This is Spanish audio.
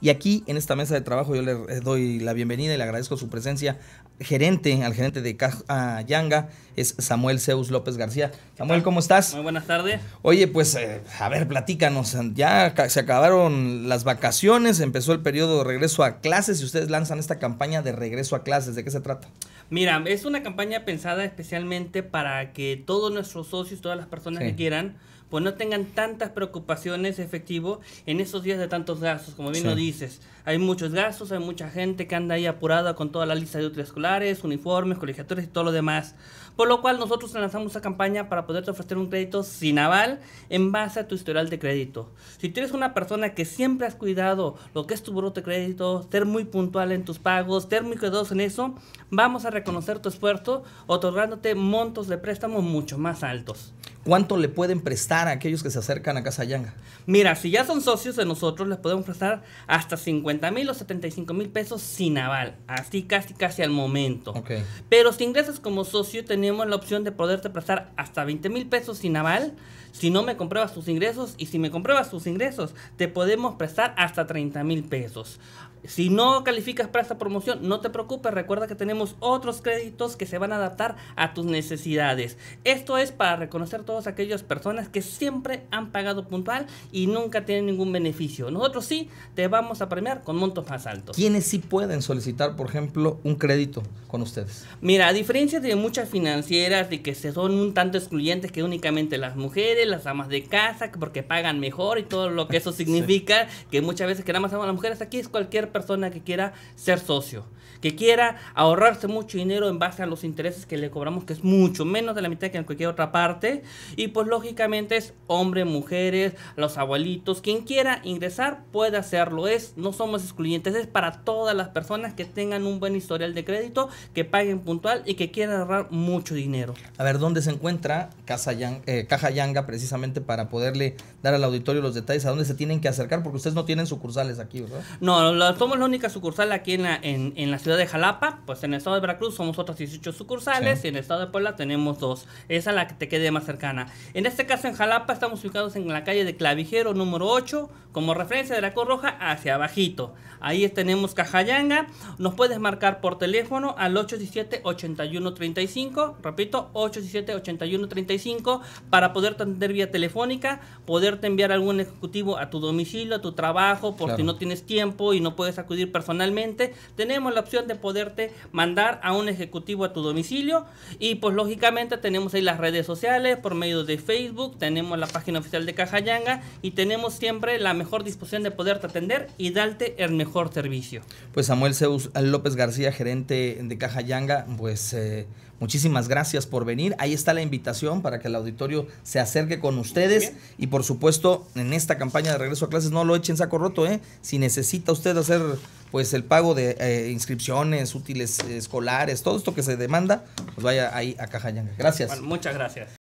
Y aquí en esta mesa de trabajo yo le eh, doy la bienvenida y le agradezco su presencia gerente, al gerente de Caja Yanga, es Samuel Zeus López García. Samuel, ¿cómo estás? Muy buenas tardes. Oye, pues eh, a ver, platícanos, ya se acabaron las vacaciones, empezó el periodo de regreso a clases y ustedes lanzan esta campaña de regreso a clases, ¿de qué se trata? Mira, es una campaña pensada especialmente para que todos nuestros socios, todas las personas que quieran, pues no tengan tantas preocupaciones efectivo en esos días de tantos gastos, como bien lo dices. Hay muchos gastos, hay mucha gente que anda ahí apurada con toda la lista de útiles escolares, uniformes, colegiaturas y todo lo demás. Por lo cual nosotros lanzamos esta campaña para poderte ofrecer un crédito sin aval en base a tu historial de crédito. Si tú eres una persona que siempre has cuidado lo que es tu brote de crédito, ser muy puntual en tus pagos, ser muy cuidadoso en eso, vamos a reconocer tu esfuerzo otorgándote montos de préstamo mucho más altos. ¿Cuánto le pueden prestar? a aquellos que se acercan a Casa Yanga? Mira, si ya son socios de nosotros, les podemos prestar hasta 50 mil o 75 mil pesos sin aval, así casi casi al momento. Pero si ingresas como socio, tenemos la opción de poderte prestar hasta 20 mil pesos sin aval, si no me compruebas tus ingresos, y si me compruebas tus ingresos, te podemos prestar hasta 30 mil pesos. Si no calificas para esta promoción, no te preocupes, recuerda que tenemos otros créditos que se van a adaptar a tus necesidades. Esto es para reconocer a todas aquellas personas que siempre han pagado puntual y nunca tienen ningún beneficio. Nosotros sí te vamos a premiar con montos más altos. ¿Quiénes sí pueden solicitar, por ejemplo, un crédito con ustedes? Mira, a diferencia de muchas financieras de que se son un tanto excluyentes que únicamente las mujeres, las amas de casa, porque pagan mejor y todo lo que eso significa, que muchas veces que nada más son las mujeres, aquí es cualquier persona que quiera ser socio, que quiera ahorrarse mucho dinero en base a los intereses que le cobramos, que es mucho menos de la mitad que en cualquier otra parte. Y pues lógicamente es hombre, mujeres, los abuelitos, quien quiera ingresar puede hacerlo. Es, no somos excluyentes, es para todas las personas que tengan un buen historial de crédito, que paguen puntual y que quieran ahorrar mucho dinero. A ver, ¿dónde se encuentra Casa Yang, eh, Caja Yanga precisamente para poderle dar al auditorio los detalles a dónde se tienen que acercar? Porque ustedes no tienen sucursales aquí, ¿verdad? No, las somos la única sucursal aquí en la, ciudad de Jalapa, pues en el estado de Veracruz somos otras 18 sucursales y en el estado de Puebla tenemos dos. Esa es la que te quede más cercana. En este caso en Jalapa estamos ubicados en la calle de Clavijero número 8, como referencia de la Cruz Roja hacia abajito. Ahí tenemos Cajayanga, nos puedes marcar por teléfono al 817-8135, repito, 817-8135 para poder atender vía telefónica, poderte enviar algún ejecutivo a tu domicilio, a tu trabajo, por si no tienes tiempo y no puedes acudir personalmente. Tenemos la opción de poderte mandar a un ejecutivo a tu domicilio. Y pues lógicamente tenemos ahí las redes sociales por medio de Facebook, tenemos la página oficial de Caja Yanga y tenemos siempre la mejor disposición de poderte atender y darte el mejor servicio. Pues Samuel López García, gerente de Caja Yanga pues... Eh, Muchísimas gracias por venir. Ahí está la invitación para que el auditorio se acerque con ustedes. Y por supuesto, en esta campaña de regreso a clases, no lo echen saco roto, ¿eh? Si necesita usted hacer pues el pago de eh, inscripciones, útiles eh, escolares, todo esto que se demanda, pues vaya ahí a Cajayanga. Gracias. muchas gracias.